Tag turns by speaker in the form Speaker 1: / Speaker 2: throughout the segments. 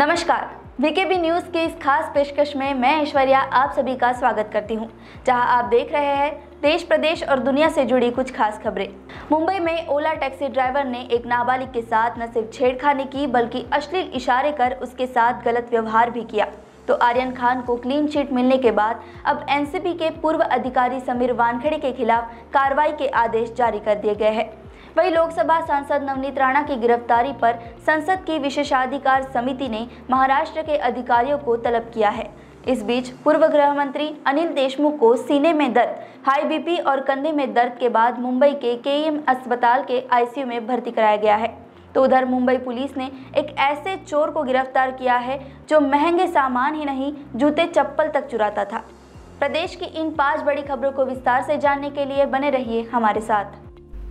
Speaker 1: नमस्कार VKB news के इस खास पेशकश में मैं ऐश्वर्या आप सभी का स्वागत करती हूं, जहां आप देख रहे हैं देश प्रदेश और दुनिया से जुड़ी कुछ खास खबरें मुंबई में ओला टैक्सी ड्राइवर ने एक नाबालिग के साथ न सिर्फ छेड़खानी की बल्कि अश्लील इशारे कर उसके साथ गलत व्यवहार भी किया तो आर्यन खान को क्लीन चिट मिलने के बाद अब एनसीपी के पूर्व अधिकारी समीर वानखेड़े के खिलाफ कार्रवाई के आदेश जारी कर दिए गए हैं वहीं लोकसभा सांसद नवनीत राणा की गिरफ्तारी पर संसद की विशेषाधिकार समिति ने महाराष्ट्र के अधिकारियों को तलब किया है इस बीच पूर्व गृह मंत्री अनिल देशमुख को सीने में दर्द हाई बीपी और कंधे में दर्द के बाद मुंबई के के अस्पताल के आईसीयू में भर्ती कराया गया है तो उधर मुंबई पुलिस ने एक ऐसे चोर को गिरफ्तार किया है जो महंगे सामान ही नहीं जूते चप्पल तक चुराता था प्रदेश की इन पांच बड़ी खबरों को विस्तार से जानने के लिए बने रहिए हमारे साथ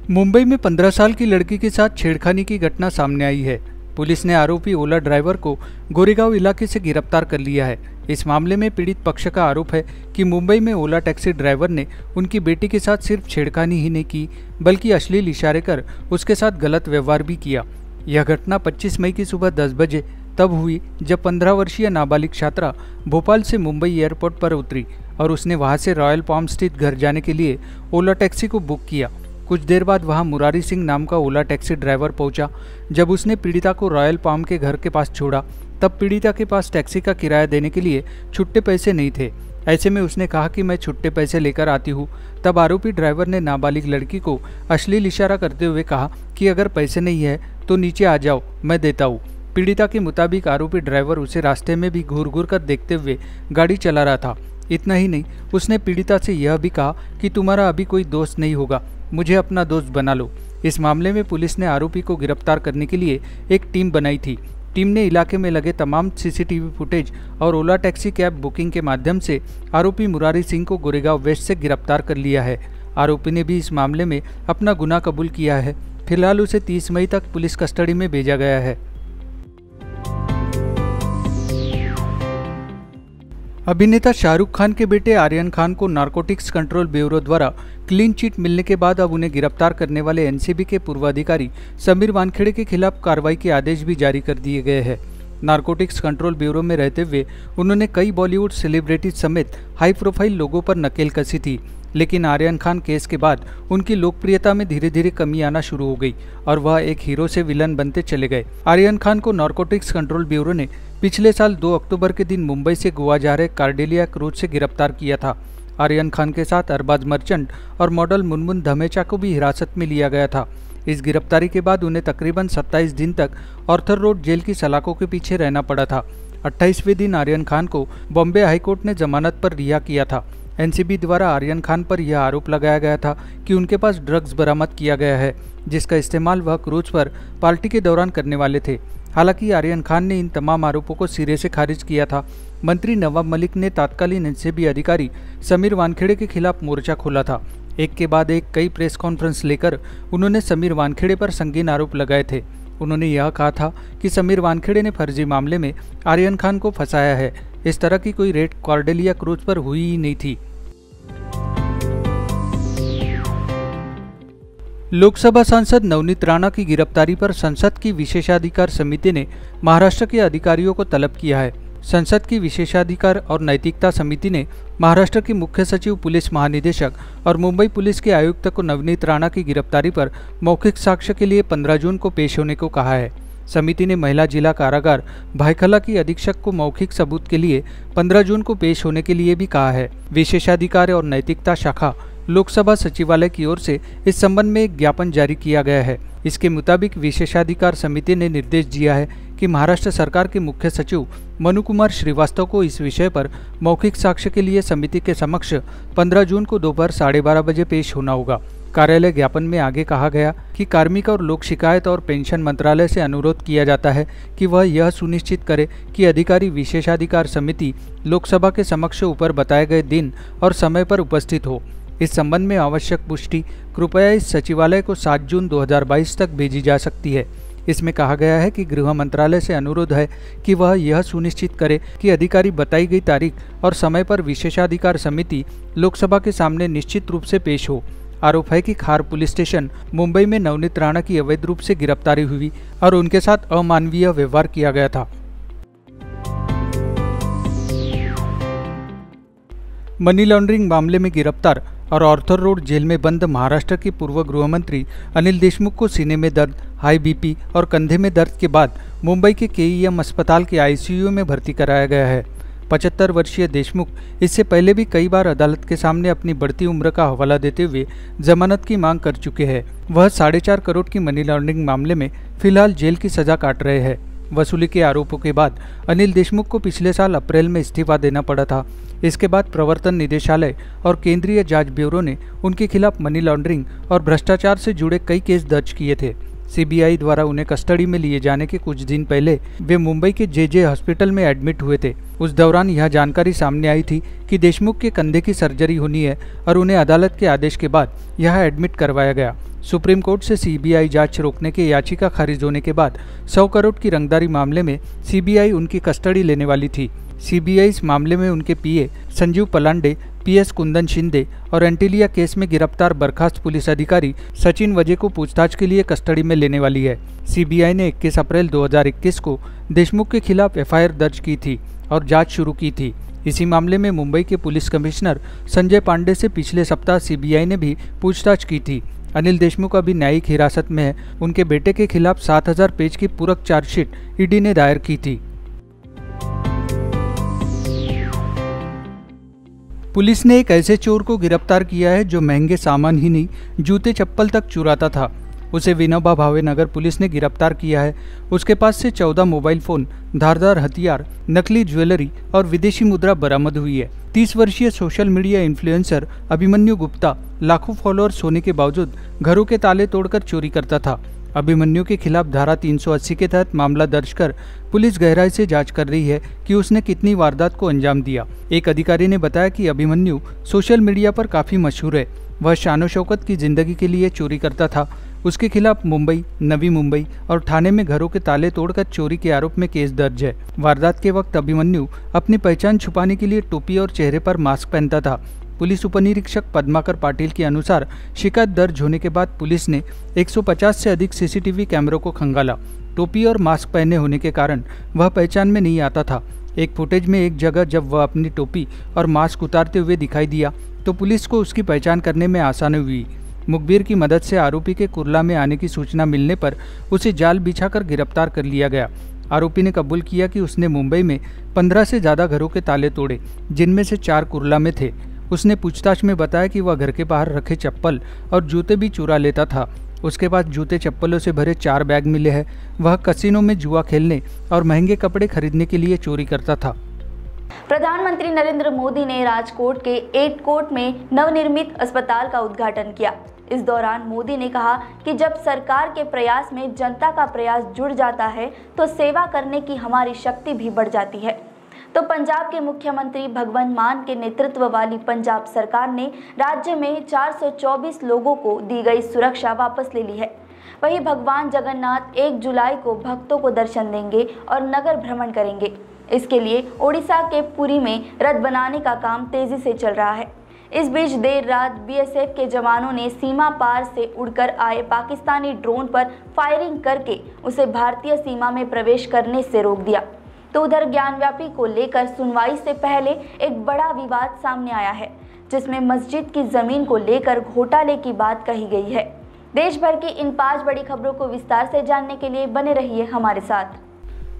Speaker 2: मुंबई में 15 साल की लड़की के साथ छेड़खानी की घटना सामने आई है पुलिस ने आरोपी ओला ड्राइवर को गोरेगांव इलाके से गिरफ्तार कर लिया है इस मामले में पीड़ित पक्ष का आरोप है कि मुंबई में ओला टैक्सी ड्राइवर ने उनकी बेटी के साथ सिर्फ छेड़खानी ही नहीं की बल्कि अश्लील इशारे कर उसके साथ गलत व्यवहार भी किया यह घटना 25 मई की सुबह 10 बजे तब हुई जब 15 वर्षीय नाबालिग छात्रा भोपाल से मुंबई एयरपोर्ट पर उतरी और उसने वहां से रॉयल पॉम स्थित घर जाने के लिए ओला टैक्सी को बुक किया कुछ देर बाद वहां मुरारी सिंह नाम का ओला टैक्सी ड्राइवर पहुंचा जब उसने पीड़िता को रॉयल पाम के घर के पास छोड़ा तब पीड़िता के पास टैक्सी का किराया देने के लिए छुट्टे पैसे नहीं थे ऐसे में उसने कहा कि मैं छुट्टे पैसे लेकर आती हूँ तब आरोपी ड्राइवर ने नाबालिग लड़की को अश्लील इशारा करते हुए कहा कि अगर पैसे नहीं है तो नीचे आ जाओ मैं देता हूँ पीड़िता के मुताबिक आरोपी ड्राइवर उसे रास्ते में भी घूर घूर कर देखते हुए गाड़ी चला रहा था इतना ही नहीं उसने पीड़िता से यह भी कहा कि तुम्हारा अभी कोई दोस्त नहीं होगा मुझे अपना दोस्त बना लो इस मामले में पुलिस ने आरोपी को गिरफ्तार करने के लिए एक टीम बनाई थी टीम ने इलाके में लगे तमाम सीसीटीवी फुटेज और ओला टैक्सी कैब बुकिंग के माध्यम से आरोपी मुरारी सिंह को गोरेगांव वेस्ट से गिरफ्तार कर लिया है आरोपी ने भी इस मामले में अपना गुना कबूल किया है फिलहाल उसे 30 मई तक पुलिस कस्टडी में भेजा गया है अभिनेता शाहरुख खान के बेटे आर्यन खान को नार्कोटिक्स कंट्रोल ब्यूरो द्वारा क्लीन चिट मिलने के बाद अब उन्हें गिरफ्तार करने वाले एनसीबी के पूर्वाधिकारी समीर वानखेड़े के खिलाफ कार्रवाई के आदेश भी जारी कर दिए गए हैं नारकोटिक्स कंट्रोल ब्यूरो में रहते हुए उन्होंने कई बॉलीवुड सेलिब्रिटीज समेत हाई प्रोफाइल लोगों पर नकेल कसी थी लेकिन आर्यन खान केस के बाद उनकी लोकप्रियता में धीरे धीरे कमी आना शुरू हो गई और वह एक हीरो से विलन बनते चले गए आर्यन खान को नारकोटिक्स कंट्रोल ब्यूरो ने पिछले साल 2 अक्टूबर के दिन मुंबई से गोवा जा रहे कार्डेलिया क्रूज से गिरफ्तार किया था आर्यन खान के साथ अरबाज मर्चेंट और मॉडल मुनमुन धमेचा को भी हिरासत में लिया गया था इस गिरफ्तारी के बाद उन्हें तकरीबन 27 दिन तक ऑर्थर रोड जेल की सलाखों के पीछे रहना पड़ा था 28वें दिन आर्यन खान को बॉम्बे हाईकोर्ट ने जमानत पर रिहा किया था एनसीबी द्वारा आर्यन खान पर यह आरोप लगाया गया था कि उनके पास ड्रग्स बरामद किया गया है जिसका इस्तेमाल वह क्रूज पर पार्टी के दौरान करने वाले थे हालांकि आर्यन खान ने इन तमाम आरोपों को सिरे से खारिज किया था मंत्री नवाब मलिक ने तत्कालीन एनसीबी अधिकारी समीर वानखेड़े के खिलाफ मोर्चा खोला था एक के बाद एक कई प्रेस कॉन्फ्रेंस लेकर उन्होंने समीर वानखेड़े पर संगीन आरोप लगाए थे उन्होंने यह कहा था कि समीर वानखेड़े ने फर्जी मामले में आर्यन खान को फंसाया है इस तरह की कोई रेड कॉर्डेलिया क्रूज पर हुई ही नहीं थी लोकसभा सांसद नवनीत राणा की गिरफ्तारी पर संसद की विशेषाधिकार समिति ने महाराष्ट्र के अधिकारियों को तलब किया है संसद की विशेषाधिकार और नैतिकता समिति ने महाराष्ट्र के मुख्य सचिव पुलिस महानिदेशक और मुंबई पुलिस के आयुक्त को नवनीत राणा की गिरफ्तारी पर मौखिक साक्ष्य के लिए 15 जून को पेश होने को कहा है समिति ने महिला जिला कारागार भाईखला की अधीक्षक को मौखिक सबूत के लिए 15 जून को पेश होने के लिए भी कहा है विशेषाधिकार और नैतिकता शाखा लोकसभा सचिवालय की ओर से इस संबंध में एक ज्ञापन जारी किया गया है इसके मुताबिक विशेषाधिकार समिति ने निर्देश दिया है कि महाराष्ट्र सरकार के मुख्य सचिव मनु कुमार श्रीवास्तव को इस विषय पर मौखिक साक्ष्य के लिए समिति के समक्ष 15 जून को दोपहर साढ़े बारह बजे पेश होना होगा कार्यालय ज्ञापन में आगे कहा गया कि कार्मिक और लोक शिकायत और पेंशन मंत्रालय से अनुरोध किया जाता है कि वह यह सुनिश्चित करे कि अधिकारी विशेषाधिकार समिति लोकसभा के समक्ष ऊपर बताए गए दिन और समय पर उपस्थित हो इस संबंध में आवश्यक पुष्टि कृपया इस सचिवालय को 7 जून 2022 तक भेजी जा सकती है इसमें कहा गया है कि गृह मंत्रालय से अनुरोध है कि वह यह सुनिश्चित करे कि अधिकारी बताई गई तारीख और समय पर विशेषाधिकार समिति लोकसभा के सामने निश्चित रूप से पेश हो आरोप है कि खार पुलिस स्टेशन मुंबई में नवनीत राणा की अवैध रूप से गिरफ्तारी हुई और उनके साथ अमानवीय व्यवहार किया गया था मनी लॉन्ड्रिंग मामले में गिरफ्तार और ऑर्थर रोड जेल में बंद महाराष्ट्र के पूर्व गृह मंत्री अनिल देशमुख को सीने में दर्द हाई बीपी और कंधे में दर्द के बाद मुंबई के केईएम अस्पताल के आईसीयू में भर्ती कराया गया है पचहत्तर वर्षीय देशमुख इससे पहले भी कई बार अदालत के सामने अपनी बढ़ती उम्र का हवाला देते हुए जमानत की मांग कर चुके हैं वह साढ़े चार करोड़ की मनी लॉन्ड्रिंग मामले में फिलहाल जेल की सजा काट रहे हैं वसूली के आरोपों के बाद अनिल देशमुख को पिछले साल अप्रैल में इस्तीफा देना पड़ा था इसके बाद प्रवर्तन निदेशालय और केंद्रीय जांच ब्यूरो ने उनके खिलाफ मनी लॉन्ड्रिंग और भ्रष्टाचार से जुड़े कई केस दर्ज किए थे सीबीआई द्वारा उन्हें कस्टडी में लिए जाने के कुछ दिन पहले वे मुंबई के जे जे हॉस्पिटल में एडमिट हुए थे उस दौरान यह जानकारी सामने आई थी कि देशमुख के कंधे की सर्जरी होनी है और उन्हें अदालत के आदेश के बाद यह एडमिट करवाया गया सुप्रीम कोर्ट से सीबीआई जांच रोकने की याचिका खारिज होने के बाद 100 करोड़ की रंगदारी मामले में सीबीआई उनकी कस्टडी लेने वाली थी सीबीआई इस मामले में उनके पीए संजीव पलांडे पीएस कुंदन शिंदे और एंटीलिया केस में गिरफ्तार बर्खास्त पुलिस अधिकारी सचिन वजे को पूछताछ के लिए कस्टडी में लेने वाली है सीबीआई ने 21 अप्रैल 2021 को देशमुख के खिलाफ एफआईआर दर्ज की थी और जांच शुरू की थी इसी मामले में मुंबई के पुलिस कमिश्नर संजय पांडे से पिछले सप्ताह सीबीआई ने भी पूछताछ की थी अनिल देशमुख अभी न्यायिक हिरासत में है उनके बेटे के खिलाफ 7000 पेज की पूरक चार्जशीट ईडी ने दायर की थी पुलिस ने एक ऐसे चोर को गिरफ्तार किया है जो महंगे सामान ही नहीं जूते चप्पल तक चुराता था उसे विनोबा भावे नगर पुलिस ने गिरफ्तार किया है उसके पास से 14 मोबाइल फोन धारदार हथियार नकली ज्वेलरी और विदेशी मुद्रा बरामद हुई है 30 वर्षीय social media influencer Abhimanyu Gupta लाखों फॉलोअर्स होने के बावजूद घरों के ताले तोड़कर चोरी करता था अभिमन्यु के खिलाफ धारा 380 के तहत मामला दर्ज कर पुलिस गहराई से जांच कर रही है कि उसने कितनी वारदात को अंजाम दिया एक अधिकारी ने बताया कि अभिमन्यु सोशल मीडिया पर काफ़ी मशहूर है वह शानो शौकत की ज़िंदगी के लिए चोरी करता था उसके खिलाफ मुंबई नवी मुंबई और थाने में घरों के ताले तोड़कर चोरी के आरोप में केस दर्ज है वारदात के वक्त अभिमन्यु अपनी पहचान छुपाने के लिए टोपी और चेहरे पर मास्क पहनता था पुलिस उपनिरीक्षक पद्माकर पाटिल के अनुसार शिकायत दर्ज होने के बाद पुलिस ने 150 से अधिक सीसीटीवी कैमरों को खंगाला टोपी और मास्क पहने होने के कारण वह पहचान में नहीं आता था एक फुटेज में एक जगह जब वह अपनी टोपी और मास्क उतारते हुए दिखाई दिया तो पुलिस को उसकी पहचान करने में आसानी हुई मुखबिर की मदद से आरोपी के कुरला में आने की सूचना मिलने पर उसे जाल बिछाकर गिरफ्तार कर लिया गया आरोपी ने कबूल किया कि उसने मुंबई में पंद्रह से ज़्यादा घरों के ताले तोड़े जिनमें से चार कुरला में थे उसने पूछताछ में बताया कि वह घर के बाहर रखे चप्पल और जूते भी चुरा लेता था उसके बाद जूते चप्पलों से भरे चार बैग मिले हैं वह कसिनो में जुआ खेलने और महंगे कपड़े खरीदने के लिए चोरी करता था
Speaker 1: प्रधानमंत्री नरेंद्र मोदी ने राजकोट के एट कोर्ट में नवनिर्मित अस्पताल का उद्घाटन किया इस दौरान मोदी ने कहा कि जब सरकार के प्रयास में जनता का प्रयास जुड़ जाता है तो सेवा करने की हमारी शक्ति भी बढ़ जाती है तो पंजाब के मुख्यमंत्री भगवंत मान के नेतृत्व वाली पंजाब सरकार ने राज्य में 424 लोगों को दी गई सुरक्षा वापस ले ली है वहीं भगवान जगन्नाथ 1 जुलाई को भक्तों को दर्शन देंगे और नगर भ्रमण करेंगे इसके लिए ओडिशा के पुरी में रथ बनाने का काम तेजी से चल रहा है इस बीच देर रात बीएसएफ के जवानों ने सीमा पार से उड़कर आए पाकिस्तानी ड्रोन पर फायरिंग करके उसे भारतीय सीमा में प्रवेश करने से रोक दिया तो उधर व्यापी को लेकर सुनवाई से पहले एक बड़ा विवाद सामने आया है जिसमें मस्जिद की ज़मीन को लेकर घोटाले की बात कही गई है देश भर की इन पांच बड़ी खबरों को विस्तार से जानने के लिए बने रहिए हमारे साथ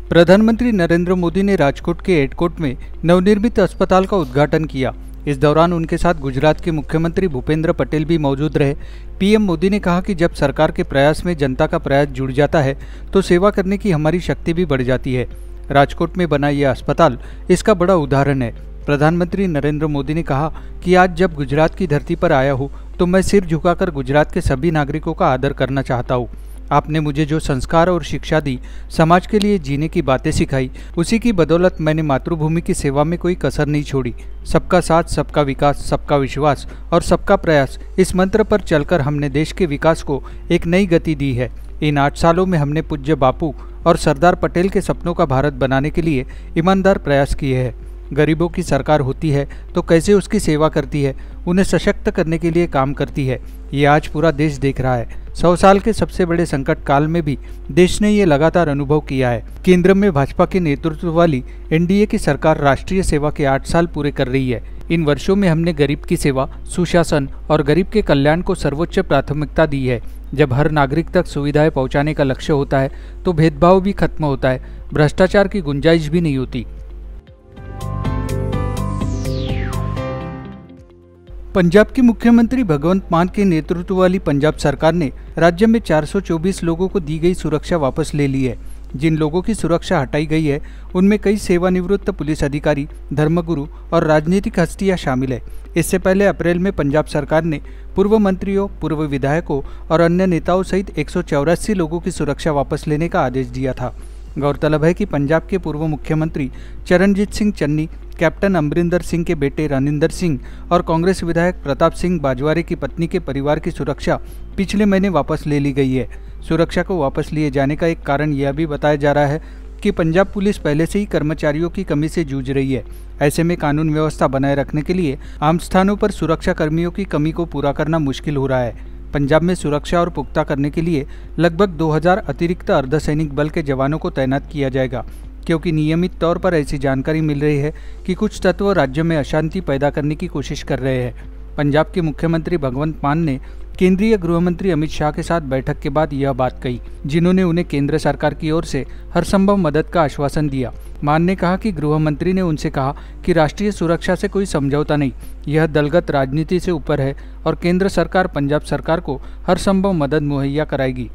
Speaker 2: प्रधानमंत्री नरेंद्र मोदी ने राजकोट के एडकोट में नवनिर्मित अस्पताल का उद्घाटन किया इस दौरान उनके साथ गुजरात के मुख्यमंत्री भूपेंद्र पटेल भी मौजूद रहे पीएम मोदी ने कहा कि जब सरकार के प्रयास में जनता का प्रयास जुड़ जाता है तो सेवा करने की हमारी शक्ति भी बढ़ जाती है राजकोट में बना यह अस्पताल इसका बड़ा उदाहरण है प्रधानमंत्री नरेंद्र मोदी ने कहा कि आज जब गुजरात की धरती पर आया हूँ तो मैं सिर झुकाकर गुजरात के सभी नागरिकों का आदर करना चाहता हूँ आपने मुझे जो संस्कार और शिक्षा दी समाज के लिए जीने की बातें सिखाई उसी की बदौलत मैंने मातृभूमि की सेवा में कोई कसर नहीं छोड़ी सबका साथ सबका विकास सबका विश्वास और सबका प्रयास इस मंत्र पर चलकर हमने देश के विकास को एक नई गति दी है इन आठ सालों में हमने पूज्य बापू और सरदार पटेल के सपनों का भारत बनाने के लिए ईमानदार प्रयास किए हैं गरीबों की सरकार होती है तो कैसे उसकी सेवा करती है उन्हें सशक्त करने के लिए काम करती है ये आज पूरा देश देख रहा है सौ साल के सबसे बड़े संकट काल में भी देश ने ये लगातार अनुभव किया है केंद्र में भाजपा के नेतृत्व वाली एनडीए की सरकार राष्ट्रीय सेवा के आठ साल पूरे कर रही है इन वर्षों में हमने गरीब की सेवा सुशासन और गरीब के कल्याण को सर्वोच्च प्राथमिकता दी है जब हर नागरिक तक सुविधाएं पहुंचाने का लक्ष्य होता है तो भेदभाव भी खत्म होता है भ्रष्टाचार की गुंजाइश भी नहीं होती पंजाब के मुख्यमंत्री भगवंत मान के नेतृत्व वाली पंजाब सरकार ने राज्य में 424 लोगों को दी गई सुरक्षा वापस ले ली है जिन लोगों की सुरक्षा हटाई गई है उनमें कई सेवानिवृत्त पुलिस अधिकारी धर्मगुरु और राजनीतिक हस्तियां शामिल है इससे पहले अप्रैल में पंजाब सरकार ने पूर्व मंत्रियों पूर्व विधायकों और अन्य नेताओं सहित एक लोगों की सुरक्षा वापस लेने का आदेश दिया था गौरतलब है कि पंजाब के पूर्व मुख्यमंत्री चरणजीत सिंह चन्नी कैप्टन अमरिंदर सिंह के बेटे रनिंदर सिंह और कांग्रेस विधायक प्रताप सिंह बाजवारे की पत्नी के परिवार की सुरक्षा पिछले महीने वापस ले ली गई है सुरक्षा को वापस लिए जाने का एक कारण यह भी बताया जा रहा है कि पंजाब पुलिस पहले से ही कर्मचारियों की कमी से जूझ रही है ऐसे में कानून व्यवस्था बनाए रखने के लिए आम स्थानों पर सुरक्षा कर्मियों की कमी को पूरा करना मुश्किल हो रहा है पंजाब में सुरक्षा और पुख्ता करने के लिए लगभग 2000 अतिरिक्त अर्धसैनिक बल के जवानों को तैनात किया जाएगा क्योंकि नियमित तौर पर ऐसी जानकारी मिल रही है कि कुछ तत्व राज्य में अशांति पैदा करने की कोशिश कर रहे हैं पंजाब के मुख्यमंत्री भगवंत मान ने केंद्रीय गृह मंत्री अमित शाह के साथ बैठक के बाद यह बात कही जिन्होंने उन्हें केंद्र सरकार की ओर से हर संभव मदद का आश्वासन दिया मान ने कहा कि गृह मंत्री ने उनसे कहा कि राष्ट्रीय सुरक्षा से कोई समझौता नहीं यह दलगत राजनीति से ऊपर है और केंद्र सरकार पंजाब सरकार को हर संभव मदद मुहैया कराएगी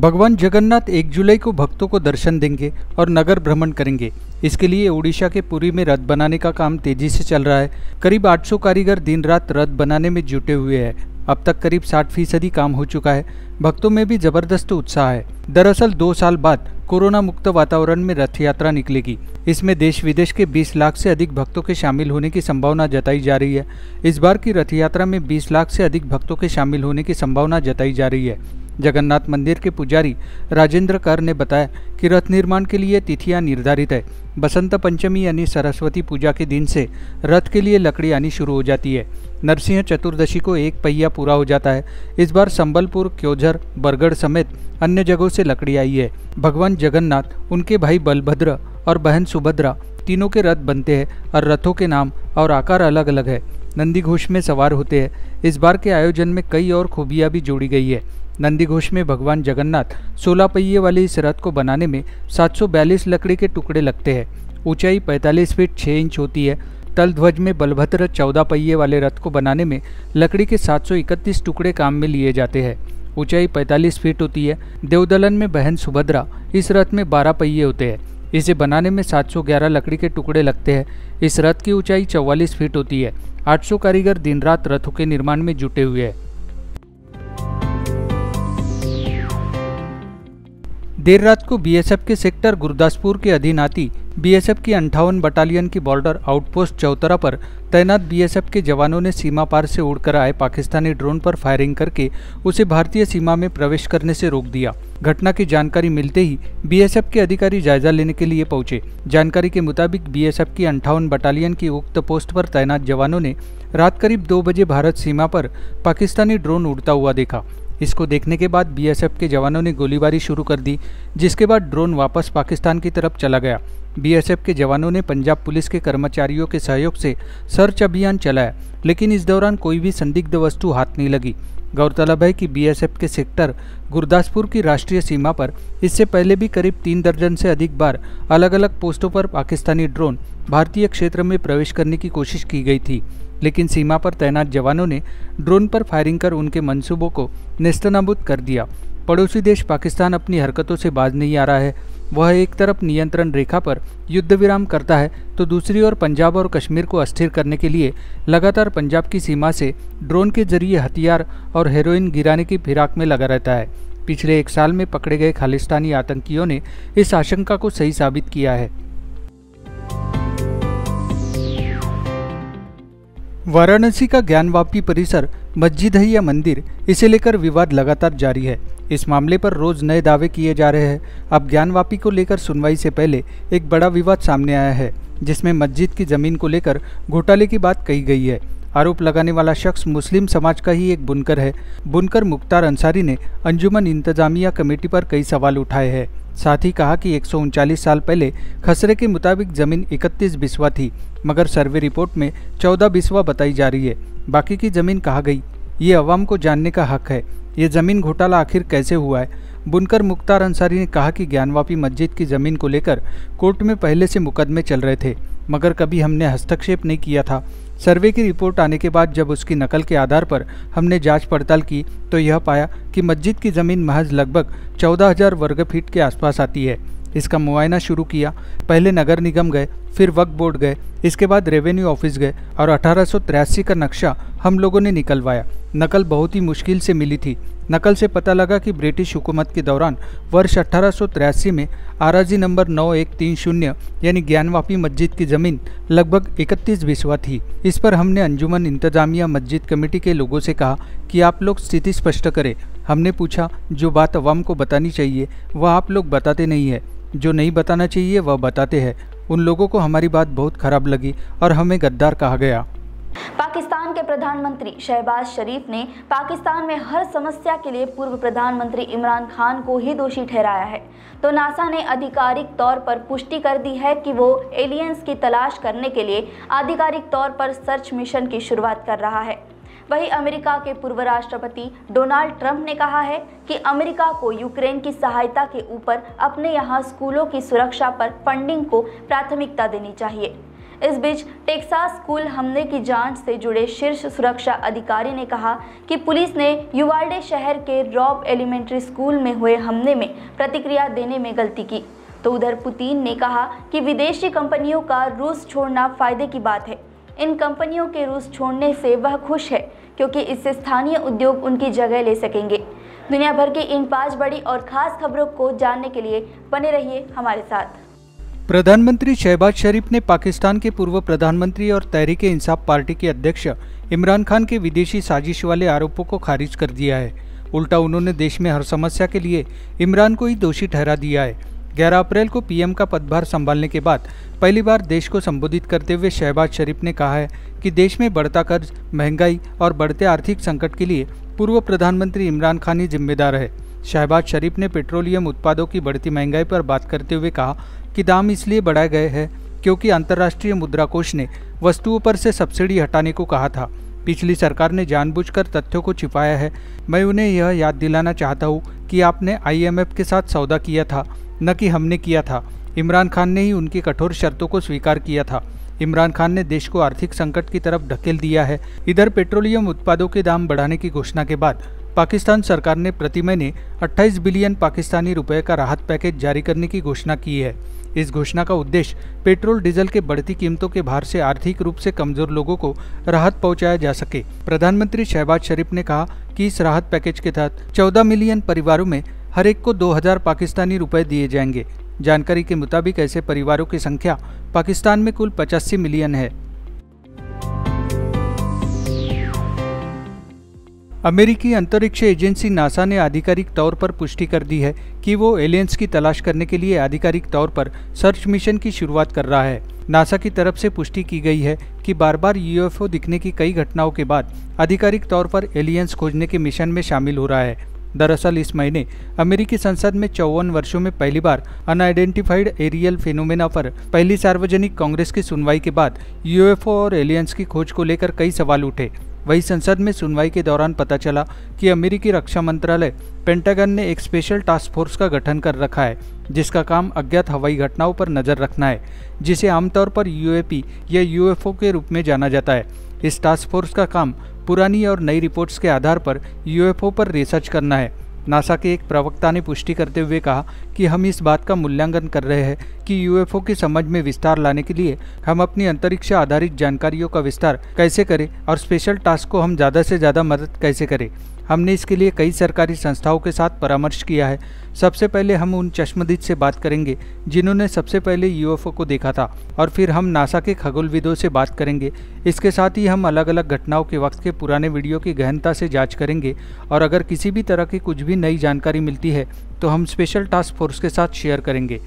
Speaker 2: भगवान जगन्नाथ 1 जुलाई को भक्तों को दर्शन देंगे और नगर भ्रमण करेंगे इसके लिए ओडिशा के पुरी में रथ बनाने का काम तेजी से चल रहा है करीब 800 कारीगर दिन रात रथ बनाने में जुटे हुए हैं अब तक करीब 60 फीसदी काम हो चुका है भक्तों में भी जबरदस्त उत्साह है दरअसल दो साल बाद कोरोना मुक्त वातावरण में रथ यात्रा निकलेगी इसमें देश विदेश के 20 लाख से अधिक भक्तों के शामिल होने की संभावना जताई जा रही है इस बार की रथ यात्रा में 20 लाख से अधिक भक्तों के शामिल होने की संभावना जताई जा रही है जगन्नाथ मंदिर के पुजारी राजेंद्र कर ने बताया कि रथ निर्माण के लिए तिथियां निर्धारित है बसंत पंचमी यानी सरस्वती पूजा के दिन से रथ के लिए लकड़ी आनी शुरू हो जाती है नरसिंह चतुर्दशी को एक पहिया पूरा हो जाता है इस बार संबलपुर क्योझर बरगढ़ समेत अन्य जगहों से लकड़ी आई है भगवान जगन्नाथ उनके भाई बलभद्र और बहन सुभद्रा तीनों के रथ बनते हैं और रथों के नाम और आकार अलग अलग है नंदी घोष में सवार होते हैं इस बार के आयोजन में कई और खूबियाँ भी जोड़ी गई है नंदीघोष में भगवान जगन्नाथ सोलह पहिए वाली इस रथ को बनाने में 742 लकड़ी के टुकड़े लगते हैं ऊंचाई 45 फीट 6 इंच होती है तल ध्वज में बलभद्र चौदह पहिए वाले रथ को बनाने में लकड़ी के 731 टुकड़े काम में लिए जाते हैं ऊंचाई 45 फीट होती है देवदलन में बहन सुभद्रा इस रथ में 12 पहिए होते हैं इसे बनाने में 711 लकड़ी के टुकड़े लगते हैं इस रथ की ऊंचाई 44 फीट होती है 800 कारीगर दिन रात रथों के निर्माण में जुटे हुए हैं देर रात को बीएसएफ के सेक्टर गुरदासपुर के अधीन आती बीएसएफ की अंठावन बटालियन की बॉर्डर आउटपोस्ट चौतरा पर तैनात बीएसएफ के जवानों ने सीमा पार से उड़कर आए पाकिस्तानी ड्रोन पर फायरिंग करके उसे भारतीय सीमा में प्रवेश करने से रोक दिया घटना की जानकारी मिलते ही बीएसएफ के अधिकारी जायजा लेने के लिए पहुंचे जानकारी के मुताबिक बीएसएफ की अंठावन बटालियन की उक्त पोस्ट पर तैनात जवानों ने रात करीब दो बजे भारत सीमा पर पाकिस्तानी ड्रोन उड़ता हुआ देखा इसको देखने के बाद बीएसएफ के जवानों ने गोलीबारी शुरू कर दी जिसके बाद ड्रोन वापस पाकिस्तान की तरफ चला गया बीएसएफ के जवानों ने पंजाब पुलिस के कर्मचारियों के सहयोग से सर्च अभियान चलाया लेकिन इस दौरान कोई भी संदिग्ध वस्तु हाथ नहीं लगी गौरतलब है कि बीएसएफ के सेक्टर गुरदासपुर की राष्ट्रीय सीमा पर इससे पहले भी करीब तीन दर्जन से अधिक बार अलग अलग पोस्टों पर पाकिस्तानी ड्रोन भारतीय क्षेत्र में प्रवेश करने की कोशिश की गई थी लेकिन सीमा पर तैनात जवानों ने ड्रोन पर फायरिंग कर उनके मंसूबों को निस्तनाबूद कर दिया पड़ोसी देश पाकिस्तान अपनी हरकतों से बाज नहीं आ रहा है वह एक तरफ नियंत्रण रेखा पर युद्ध विराम करता है तो दूसरी ओर पंजाब और कश्मीर को अस्थिर करने के लिए लगातार पंजाब की सीमा से ड्रोन के जरिए हथियार और हेरोइन गिराने की फिराक में लगा रहता है पिछले एक साल में पकड़े गए खालिस्तानी आतंकियों ने इस आशंका को सही साबित किया है वाराणसी का ज्ञानवापी परिसर मस्जिद है या मंदिर इसे लेकर विवाद लगातार जारी है इस मामले पर रोज नए दावे किए जा रहे हैं अब ज्ञानवापी को लेकर सुनवाई से पहले एक बड़ा विवाद सामने आया है जिसमें मस्जिद की जमीन को लेकर घोटाले की बात कही गई है आरोप लगाने वाला शख्स मुस्लिम समाज का ही एक बुनकर है बुनकर मुख्तार अंसारी ने अंजुमन इंतजामिया कमेटी पर कई सवाल उठाए हैं साथ ही कहा कि एक साल पहले खसरे के मुताबिक ज़मीन इकतीस बिस्वा थी मगर सर्वे रिपोर्ट में चौदह बिस्वा बताई जा रही है बाकी की ज़मीन कहा गई ये अवाम को जानने का हक है ये ज़मीन घोटाला आखिर कैसे हुआ है बुनकर मुख्तार अंसारी ने कहा कि ज्ञानवापी मस्जिद की ज़मीन को लेकर कोर्ट में पहले से मुकदमे चल रहे थे मगर कभी हमने हस्तक्षेप नहीं किया था सर्वे की रिपोर्ट आने के बाद जब उसकी नकल के आधार पर हमने जांच पड़ताल की तो यह पाया कि मस्जिद की ज़मीन महज लगभग 14,000 वर्ग फीट के आसपास आती है इसका मुआयना शुरू किया पहले नगर निगम गए फिर वक्फ बोर्ड गए इसके बाद रेवेन्यू ऑफिस गए और अठारह का नक्शा हम लोगों ने निकलवाया नकल बहुत ही मुश्किल से मिली थी नकल से पता लगा कि ब्रिटिश हुकूमत के दौरान वर्ष अठारह में आराजी नंबर नौ एक तीन शून्य यानी ज्ञानवापी मस्जिद की ज़मीन लगभग 31 बिस्वा थी इस पर हमने अंजुमन इंतजामिया मस्जिद कमेटी के लोगों से कहा कि आप लोग स्थिति स्पष्ट करें हमने पूछा जो बात अवाम को बतानी चाहिए वह आप लोग बताते नहीं है जो नहीं बताना चाहिए वह बताते हैं उन लोगों को हमारी बात बहुत खराब लगी और हमें गद्दार कहा गया
Speaker 1: पाकिस्तान के प्रधानमंत्री शहबाज शरीफ ने पाकिस्तान में हर समस्या के लिए पूर्व प्रधानमंत्री इमरान खान को ही दोषी ठहराया है तो नासा ने आधिकारिक तौर पर पुष्टि कर दी है कि वो एलियंस की तलाश करने के लिए आधिकारिक तौर पर सर्च मिशन की शुरुआत कर रहा है वहीं अमेरिका के पूर्व राष्ट्रपति डोनाल्ड ट्रंप ने कहा है कि अमेरिका को यूक्रेन की सहायता के ऊपर अपने यहाँ स्कूलों की सुरक्षा पर फंडिंग को प्राथमिकता देनी चाहिए इस बीच टेक्सास स्कूल हमले की जांच से जुड़े शीर्ष सुरक्षा अधिकारी ने कहा कि पुलिस ने युवाडे शहर के रॉब एलिमेंट्री स्कूल में हुए हमले में प्रतिक्रिया देने में गलती की तो उधर पुतिन ने कहा कि विदेशी कंपनियों का रूस छोड़ना फायदे की बात है इन कंपनियों के रूस छोड़ने से वह खुश है क्योंकि इससे स्थानीय उद्योग उनकी जगह ले सकेंगे दुनिया भर की इन पांच बड़ी और खास खबरों को जानने के लिए बने रहिए हमारे साथ
Speaker 2: प्रधानमंत्री शहबाज शरीफ ने पाकिस्तान के पूर्व प्रधानमंत्री और तहरीक इंसाफ पार्टी के अध्यक्ष इमरान खान के विदेशी साजिश वाले आरोपों को खारिज कर दिया है उल्टा उन्होंने देश में हर समस्या के लिए इमरान को ही दोषी ठहरा दिया है 11 अप्रैल को पीएम का पदभार संभालने के बाद पहली बार देश को संबोधित करते हुए शहबाज शरीफ ने कहा है कि देश में बढ़ता कर्ज महंगाई और बढ़ते आर्थिक संकट के लिए पूर्व प्रधानमंत्री इमरान खान ही जिम्मेदार है शहबाज शरीफ ने पेट्रोलियम उत्पादों की बढ़ती महंगाई पर बात करते हुए कहा कि दाम इसलिए बढ़ाए गए हैं क्योंकि अंतर्राष्ट्रीय मुद्रा कोष ने वस्तुओं पर से सब्सिडी हटाने को कहा था पिछली सरकार ने जानबूझकर तथ्यों को छिपाया है मैं उन्हें यह याद दिलाना चाहता हूँ कि आपने आईएमएफ के साथ सौदा किया था न कि हमने किया था इमरान खान ने ही उनकी कठोर शर्तों को स्वीकार किया था इमरान खान ने देश को आर्थिक संकट की तरफ ढकेल दिया है इधर पेट्रोलियम उत्पादों के दाम बढ़ाने की घोषणा के बाद पाकिस्तान सरकार ने प्रति महीने 28 बिलियन पाकिस्तानी रुपए का राहत पैकेज जारी करने की घोषणा की है इस घोषणा का उद्देश्य पेट्रोल डीजल के बढ़ती कीमतों के भार से आर्थिक रूप से कमजोर लोगों को राहत पहुंचाया जा सके प्रधानमंत्री शहबाज शरीफ ने कहा कि इस राहत पैकेज के तहत 14 मिलियन परिवारों में हर एक को 2000 पाकिस्तानी रुपए दिए जाएंगे जानकारी के मुताबिक ऐसे परिवारों की संख्या पाकिस्तान में कुल पचासी मिलियन है अमेरिकी अंतरिक्ष एजेंसी नासा ने आधिकारिक तौर पर पुष्टि कर दी है कि वो एलियंस की तलाश करने के लिए आधिकारिक तौर पर सर्च मिशन की शुरुआत कर रहा है नासा की तरफ से पुष्टि की गई है कि बार बार यूएफओ दिखने की कई घटनाओं के बाद आधिकारिक तौर पर एलियंस खोजने के मिशन में शामिल हो रहा है दरअसल इस महीने अमेरिकी संसद में चौवन वर्षों में पहली बार अनआइडेंटिफाइड एरियल फेनोमेना पर पहली सार्वजनिक कांग्रेस की सुनवाई के बाद यूएफओ और एलियंस की खोज को लेकर कई सवाल उठे वहीं संसद में सुनवाई के दौरान पता चला कि अमेरिकी रक्षा मंत्रालय पेंटागन ने एक स्पेशल टास्क फोर्स का गठन कर रखा है जिसका काम अज्ञात हवाई घटनाओं पर नज़र रखना है जिसे आमतौर पर यूएपी या यूएफओ के रूप में जाना जाता है इस टास्क फोर्स का काम पुरानी और नई रिपोर्ट्स के आधार पर यूएफओ पर रिसर्च करना है नासा के एक प्रवक्ता ने पुष्टि करते हुए कहा कि हम इस बात का मूल्यांकन कर रहे हैं कि यूएफओ की समझ में विस्तार लाने के लिए हम अपनी अंतरिक्ष आधारित जानकारियों का विस्तार कैसे करें और स्पेशल टास्क को हम ज़्यादा से ज़्यादा मदद कैसे करें हमने इसके लिए कई सरकारी संस्थाओं के साथ परामर्श किया है सबसे पहले हम उन चश्मदीद से बात करेंगे जिन्होंने सबसे पहले यूएफओ को देखा था और फिर हम नासा के खगोलविदों से बात करेंगे इसके साथ ही हम अलग अलग घटनाओं के वक्त के पुराने वीडियो की गहनता से जांच करेंगे और अगर किसी भी तरह की कुछ भी नई जानकारी मिलती है तो हम स्पेशल टास्क फोर्स के साथ शेयर करेंगे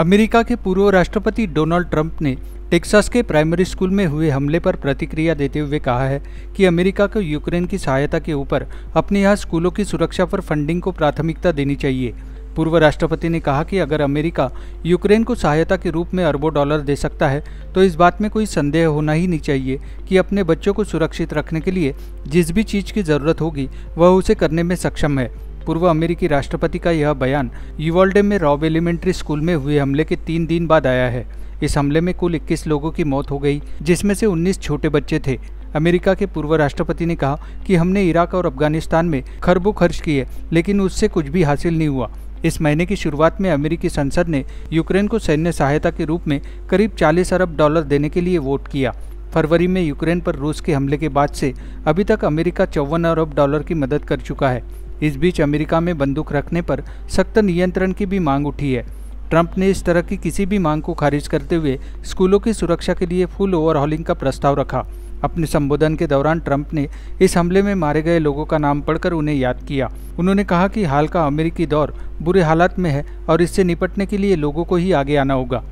Speaker 2: अमेरिका के पूर्व राष्ट्रपति डोनाल्ड ट्रंप ने टेक्सास के प्राइमरी स्कूल में हुए हमले पर प्रतिक्रिया देते हुए कहा है कि अमेरिका को यूक्रेन की सहायता के ऊपर अपने यहाँ स्कूलों की सुरक्षा पर फंडिंग को प्राथमिकता देनी चाहिए पूर्व राष्ट्रपति ने कहा कि अगर अमेरिका यूक्रेन को सहायता के रूप में अरबों डॉलर दे सकता है तो इस बात में कोई संदेह होना ही नहीं चाहिए कि अपने बच्चों को सुरक्षित रखने के लिए जिस भी चीज़ की ज़रूरत होगी वह उसे करने में सक्षम है पूर्व अमेरिकी राष्ट्रपति का यह बयान युवाल्डे में रॉब एलिमेंट्री स्कूल में हुए हमले के तीन दिन बाद आया है इस हमले में कुल 21 लोगों की मौत हो गई जिसमें से 19 छोटे बच्चे थे अमेरिका के पूर्व राष्ट्रपति ने कहा कि हमने इराक और अफगानिस्तान में खरबों खर्च किए लेकिन उससे कुछ भी हासिल नहीं हुआ इस महीने की शुरुआत में अमेरिकी संसद ने यूक्रेन को सैन्य सहायता के रूप में करीब 40 अरब डॉलर देने के लिए वोट किया फरवरी में यूक्रेन पर रूस के हमले के बाद से अभी तक अमेरिका चौवन अरब डॉलर की मदद कर चुका है इस बीच अमेरिका में बंदूक रखने पर सख्त नियंत्रण की भी मांग उठी है ट्रंप ने इस तरह की किसी भी मांग को खारिज करते हुए स्कूलों की सुरक्षा के लिए फुल ओवरहॉलिंग का प्रस्ताव रखा अपने संबोधन के दौरान ट्रंप ने इस हमले में मारे गए लोगों का नाम पढ़कर उन्हें याद किया उन्होंने कहा कि हाल का अमेरिकी दौर बुरे हालात में है और इससे निपटने के लिए लोगों को ही आगे आना होगा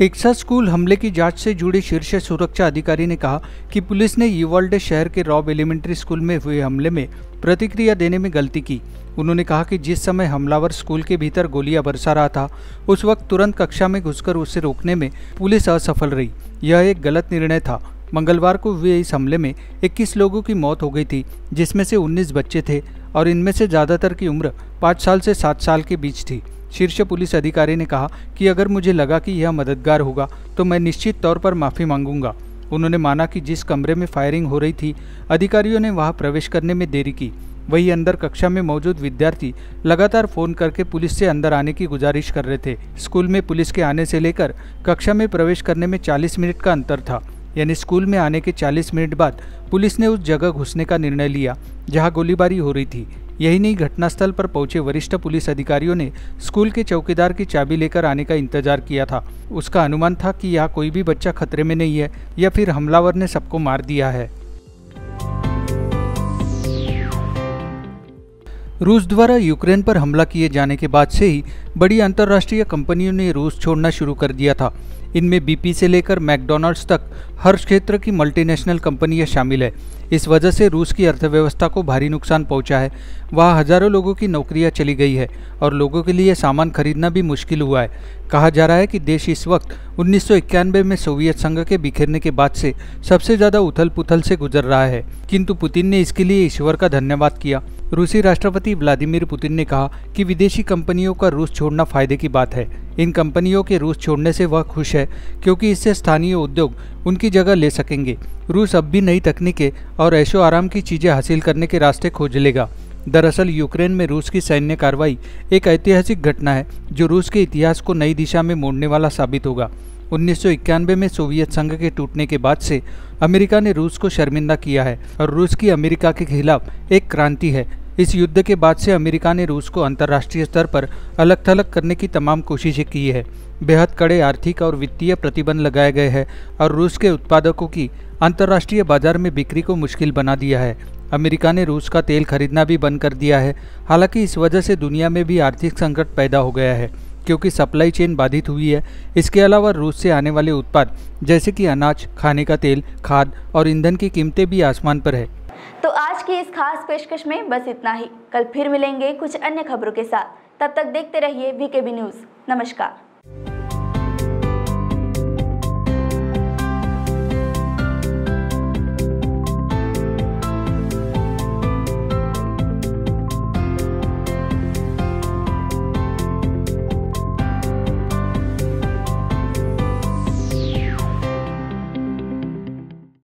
Speaker 2: टेक्सास स्कूल हमले की जांच से जुड़े शीर्ष सुरक्षा अधिकारी ने कहा कि पुलिस ने यूवाल्डे शहर के रॉब एलिमेंट्री स्कूल में हुए हमले में प्रतिक्रिया देने में गलती की उन्होंने कहा कि जिस समय हमलावर स्कूल के भीतर गोलियां बरसा रहा था उस वक्त तुरंत कक्षा में घुसकर उसे रोकने में पुलिस असफल रही यह एक गलत निर्णय था मंगलवार को हुए इस हमले में 21 लोगों की मौत हो गई थी जिसमें से 19 बच्चे थे और इनमें से ज़्यादातर की उम्र 5 साल से 7 साल के बीच थी शीर्ष पुलिस अधिकारी ने कहा कि अगर मुझे लगा कि यह मददगार होगा तो मैं निश्चित तौर पर माफ़ी मांगूंगा उन्होंने माना कि जिस कमरे में फायरिंग हो रही थी अधिकारियों ने वहां प्रवेश करने में देरी की वही अंदर कक्षा में मौजूद विद्यार्थी लगातार फ़ोन करके पुलिस से अंदर आने की गुजारिश कर रहे थे स्कूल में पुलिस के आने से लेकर कक्षा में प्रवेश करने में 40 मिनट का अंतर था यानी स्कूल में आने के 40 मिनट बाद पुलिस ने उस जगह घुसने का निर्णय लिया जहां गोलीबारी हो रही थी यही नहीं घटनास्थल पर पहुंचे वरिष्ठ पुलिस अधिकारियों ने स्कूल के चौकीदार की चाबी लेकर आने का इंतजार किया था उसका अनुमान था कि यहाँ कोई भी बच्चा खतरे में नहीं है या फिर हमलावर ने सबको मार दिया है रूस द्वारा यूक्रेन पर हमला किए जाने के बाद से ही बड़ी अंतर्राष्ट्रीय कंपनियों ने रूस छोड़ना शुरू कर दिया था इनमें बीपी से लेकर मैकडोनल्ड्स तक हर क्षेत्र की मल्टीनेशनल कंपनियां शामिल है इस वजह से रूस की अर्थव्यवस्था को भारी नुकसान पहुंचा है वहां हज़ारों लोगों की नौकरियां चली गई है और लोगों के लिए सामान खरीदना भी मुश्किल हुआ है कहा जा रहा है कि देश इस वक्त उन्नीस में सोवियत संघ के बिखरने के बाद से सबसे ज्यादा उथल पुथल से गुजर रहा है किंतु पुतिन ने इसके लिए ईश्वर का धन्यवाद किया रूसी राष्ट्रपति व्लादिमीर पुतिन ने कहा कि विदेशी कंपनियों का रूस छोड़ना फायदे की बात है इन कंपनियों के रूस छोड़ने से वह खुश है क्योंकि इससे स्थानीय उद्योग उनकी जगह ले सकेंगे रूस अब भी नई तकनीकें और ऐशो आराम की चीज़ें हासिल करने के रास्ते खोज लेगा दरअसल यूक्रेन में रूस की सैन्य कार्रवाई एक ऐतिहासिक घटना है जो रूस के इतिहास को नई दिशा में मोड़ने वाला साबित होगा उन्नीस में सोवियत संघ के टूटने के बाद से अमेरिका ने रूस को शर्मिंदा किया है और रूस की अमेरिका के खिलाफ एक क्रांति है इस युद्ध के बाद से अमेरिका ने रूस को अंतर्राष्ट्रीय स्तर पर अलग थलग करने की तमाम कोशिशें की है बेहद कड़े आर्थिक और वित्तीय प्रतिबंध लगाए गए हैं और रूस के उत्पादकों की अंतर्राष्ट्रीय बाजार में बिक्री को मुश्किल बना दिया है अमेरिका ने रूस का तेल खरीदना भी बंद कर दिया है हालांकि इस वजह से दुनिया में भी आर्थिक संकट पैदा हो गया है क्योंकि सप्लाई चेन बाधित हुई है इसके अलावा रूस से आने वाले उत्पाद जैसे कि अनाज खाने का तेल खाद और ईंधन की कीमतें भी आसमान पर है
Speaker 1: तो आज की इस खास पेशकश में बस इतना ही कल फिर मिलेंगे कुछ अन्य खबरों के साथ तब तक देखते रहिए वीकेबी न्यूज़ नमस्कार